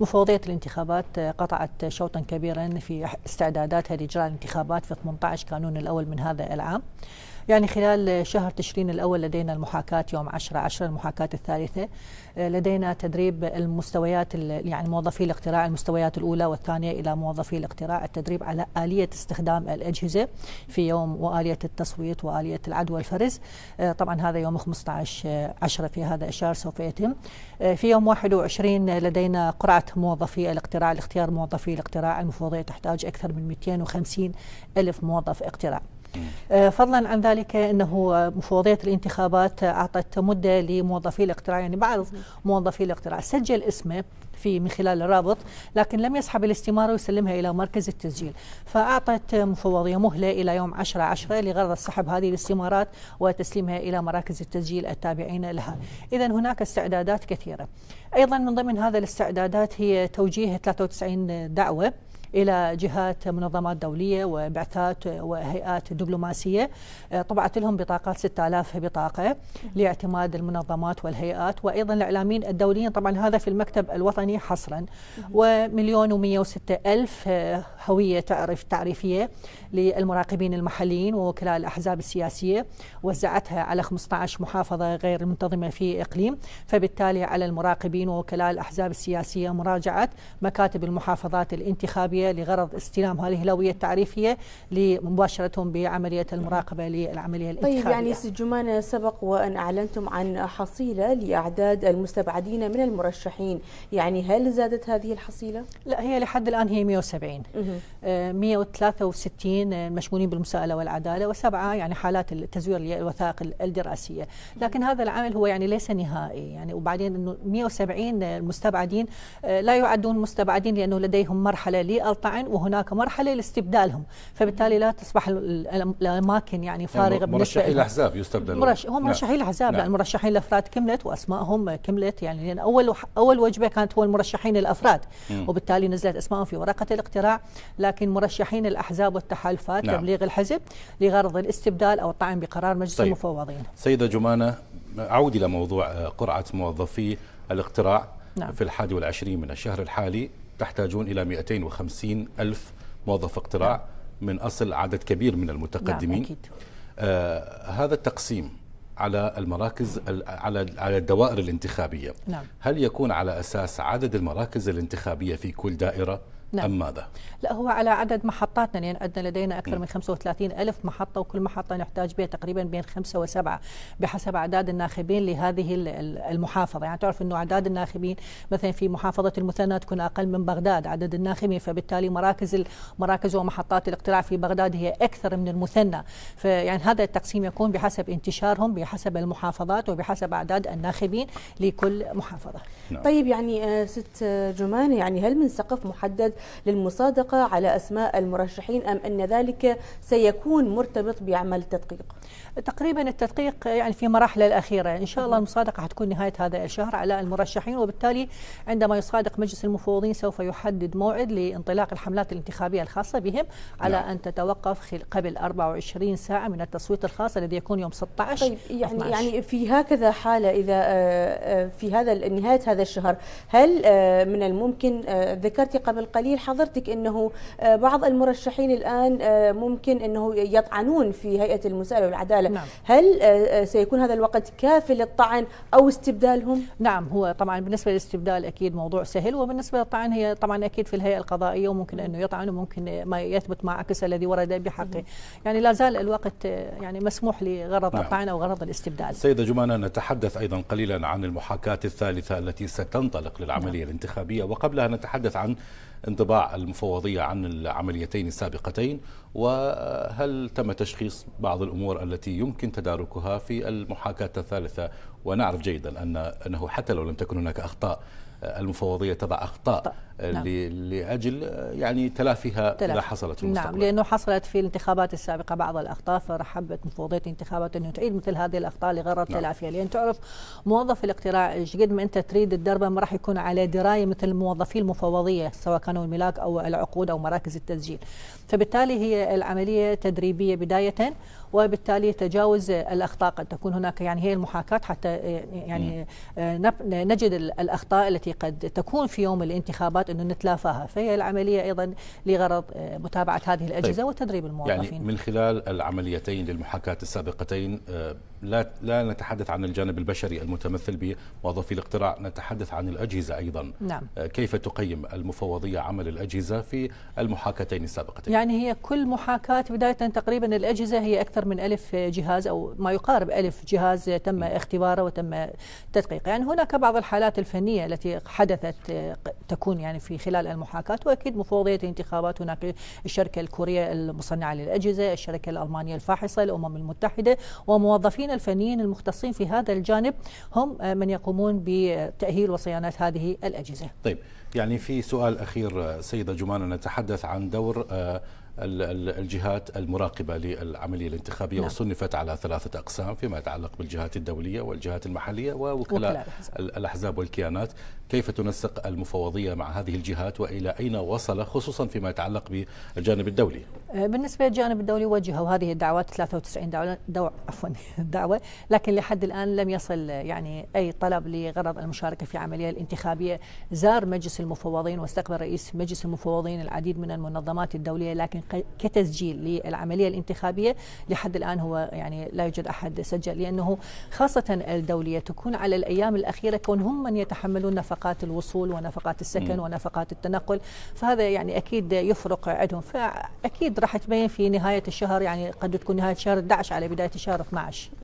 مفوضية الانتخابات قطعت شوطا كبيرا في استعداداتها لإجراء الانتخابات في 18 كانون الأول من هذا العام يعني خلال شهر تشرين الأول لدينا المحاكاة يوم 10 10 المحاكاة الثالثة آه، لدينا تدريب المستويات يعني موظفي الاقتراع المستويات الأولى والثانية إلى موظفي الاقتراع التدريب على آلية استخدام الأجهزة في يوم وآلية التصويت وآلية العدوى الفرز آه، طبعا هذا يوم 15 10 في هذا الشهر سوف يتم آه، في يوم 21 لدينا قرعة موظفي الاقتراع الاختيار موظفي الاقتراع المفوضية تحتاج أكثر من 250 ألف موظف اقتراع آه، فضلا عن ذلك انه مفوضيه الانتخابات اعطت مده لموظفي الاقتراع يعني بعض موظفي الاقتراع سجل اسمه في من خلال الرابط لكن لم يسحب الاستمارة ويسلمها إلى مركز التسجيل فأعطت مفوضية مهلة إلى يوم 10 10 لغرض سحب هذه الاستمارات وتسليمها إلى مراكز التسجيل التابعين لها إذا هناك استعدادات كثيرة أيضا من ضمن هذا الاستعدادات هي توجيه 93 دعوة الى جهات منظمات دوليه وبعثات وهيئات دبلوماسيه آه، طبعت لهم بطاقات 6000 بطاقه لاعتماد المنظمات والهيئات وايضا الاعلاميين الدوليين طبعا هذا في المكتب الوطني حصرا ومليون و106 الف آه، هويه تعرف تعريفيه للمراقبين المحليين ووكلاء الاحزاب السياسيه وزعتها على 15 محافظه غير منتظمه في اقليم فبالتالي على المراقبين ووكلاء الاحزاب السياسيه مراجعه مكاتب المحافظات الانتخابيه العربية لغرض استلام هذه الهوية التعريفية لمباشرتهم بعملية المراقبة للعملية الانتخابية طيب يعني سجمان سبق وأن أعلنتم عن حصيلة لأعداد المستبعدين من المرشحين يعني هل زادت هذه الحصيلة؟ لا هي لحد الآن هي 170 163 آه، مشمولين بالمساءلة والعدالة وسبعة يعني حالات التزوير الوثائق الدراسية لكن هذا العمل هو يعني ليس نهائي يعني وبعدين أنه 170 المستبعدين آه، لا يعدون مستبعدين لأنه لديهم مرحلة الطعن وهناك مرحله لاستبدالهم فبالتالي لا تصبح الاماكن يعني, يعني فارغه يعني مرشحي الاحزاب يستبدلون مرش هم نعم. مرشحي الاحزاب نعم. المرشحين يعني الافراد كملت واسمائهم كملت يعني لان اول اول وجبه كانت هو المرشحين الافراد م. وبالتالي نزلت اسمائهم في ورقه الاقتراع لكن مرشحين الاحزاب والتحالفات نعم. تبليغ الحزب لغرض الاستبدال او الطعن بقرار مجلس طيب. المفوضين سيده جمانه اعود الى موضوع قرعه موظفي الاقتراع نعم. في الحادي والعشرين من الشهر الحالي تحتاجون إلى 250 ألف موظف اقتراع نعم. من أصل عدد كبير من المتقدمين نعم أكيد. آه هذا التقسيم على المراكز على على الدوائر الانتخابيه نعم. هل يكون على اساس عدد المراكز الانتخابيه في كل دائره نعم. أم ماذا؟ لا هو على عدد محطاتنا لأن يعني عندنا لدينا أكثر من 35 نعم. ألف محطة وكل محطة نحتاج بها تقريبا بين خمسة وسبعة بحسب أعداد الناخبين لهذه المحافظة يعني تعرف أنه أعداد الناخبين مثلا في محافظة المثنى تكون أقل من بغداد عدد الناخبين فبالتالي مراكز المراكز ومحطات الاقتراع في بغداد هي أكثر من المثنى فيعني هذا التقسيم يكون بحسب انتشارهم بحسب المحافظات وبحسب أعداد الناخبين لكل محافظة نعم. طيب يعني آه، ست آه، جمان يعني هل من سقف محدد للمصادقة على أسماء المرشحين أم أن ذلك سيكون مرتبط بعمل التدقيق؟ تقريبا التدقيق يعني في مراحله الأخيرة إن شاء الله المصادقة حتكون نهاية هذا الشهر على المرشحين وبالتالي عندما يصادق مجلس المفوضين سوف يحدد موعد لانطلاق الحملات الانتخابية الخاصة بهم على نعم. أن تتوقف قبل 24 ساعة من التصويت الخاص الذي يكون يوم 16 طيب يعني يعني في هكذا حالة إذا آه، آه، في هذا نهاية هذا الشهر هل آه، من الممكن ذكرتي قبل قليل تحليل حضرتك انه آه، بعض المرشحين الان آه، ممكن انه يطعنون في هيئه المساءله والعداله نعم. هل آه، سيكون هذا الوقت كافي للطعن او استبدالهم نعم هو طبعا بالنسبه للاستبدال اكيد موضوع سهل وبالنسبه للطعن هي طبعا اكيد في الهيئه القضائيه وممكن انه يطعن وممكن ما يثبت ما عكس الذي ورد بحقه يعني لا زال الوقت يعني مسموح لغرض نعم. الطعن او غرض الاستبدال سيده جمانه نتحدث ايضا قليلا عن المحاكاه الثالثه التي ستنطلق للعمليه نعم. الانتخابيه وقبلها نتحدث عن انطباع المفوضية عن العمليتين السابقتين وهل تم تشخيص بعض الأمور التي يمكن تداركها في المحاكاة الثالثة ونعرف جيدا أن أنه حتى لو لم تكن هناك أخطاء المفوضية تضع أخطاء آه، نعم. لاجل آه، يعني تلافيها تلافي. اذا حصلت في نعم، المستقبل. نعم لانه حصلت في الانتخابات السابقه بعض الاخطاء فرحبت مفوضيه الانتخابات انه تعيد مثل هذه الاخطاء لغرض نعم. تلافيها لان تعرف موظف الاقتراع ايش قد ما انت تريد تدربه ما راح يكون على درايه مثل موظفي المفوضيه سواء كانوا الملاك او العقود او مراكز التسجيل. فبالتالي هي العمليه تدريبيه بدايه وبالتالي تجاوز الاخطاء قد تكون هناك يعني هي المحاكاه حتى آه، يعني م. نجد الاخطاء التي قد تكون في يوم الانتخابات الاجراءات انه نتلافاها فهي العمليه ايضا لغرض آه، متابعه هذه الاجهزه طيب وتدريب الموظفين يعني من خلال العمليتين للمحاكاه السابقتين آه، لا لا نتحدث عن الجانب البشري المتمثل بموظفي الاقتراع، نتحدث عن الاجهزه ايضا. نعم. آه، كيف تقيم المفوضيه عمل الاجهزه في المحاكاتين السابقتين؟ يعني هي كل محاكاه بدايه تقريبا الاجهزه هي اكثر من ألف جهاز او ما يقارب ألف جهاز تم نعم. اختباره وتم تدقيقه، يعني هناك بعض الحالات الفنيه التي حدثت آه، تكون يعني في خلال المحاكاه واكيد مفوضيه الانتخابات هناك الشركه الكوريه المصنعه للاجهزه، الشركه الالمانيه الفاحصه، الامم المتحده وموظفين المهندسين الفنيين المختصين في هذا الجانب هم آه، من يقومون بتأهيل وصيانة هذه الأجهزة طيب يعني في سؤال أخير آه، سيدة جمانة نتحدث عن دور آه، الجهات المراقبة للعملية الانتخابية نعم. وصنفت على ثلاثة أقسام فيما يتعلق بالجهات الدولية والجهات المحلية ووكلاء الأحزاب والكيانات كيف تنسق المفوضية مع هذه الجهات وإلى أين وصل خصوصا فيما يتعلق بالجانب الدولي أه، بالنسبة للجانب الدولي وجهوا هذه الدعوات 93 دعوة, دعوة عفوا دعوة لكن لحد الآن لم يصل يعني أي طلب لغرض المشاركة في عملية الانتخابية زار مجلس المفوضين واستقبل رئيس مجلس المفوضين العديد من المنظمات الدولية لكن كتسجيل للعملية الانتخابية لحد الآن هو يعني لا يوجد أحد سجل لأنه خاصة الدولية تكون على الأيام الأخيرة كون هم من يتحملون نفقات الوصول ونفقات السكن م. ونفقات التنقل فهذا يعني أكيد يفرق عندهم فأكيد راح تبين في نهاية الشهر يعني قد تكون نهاية شهر 11 على بداية شهر 12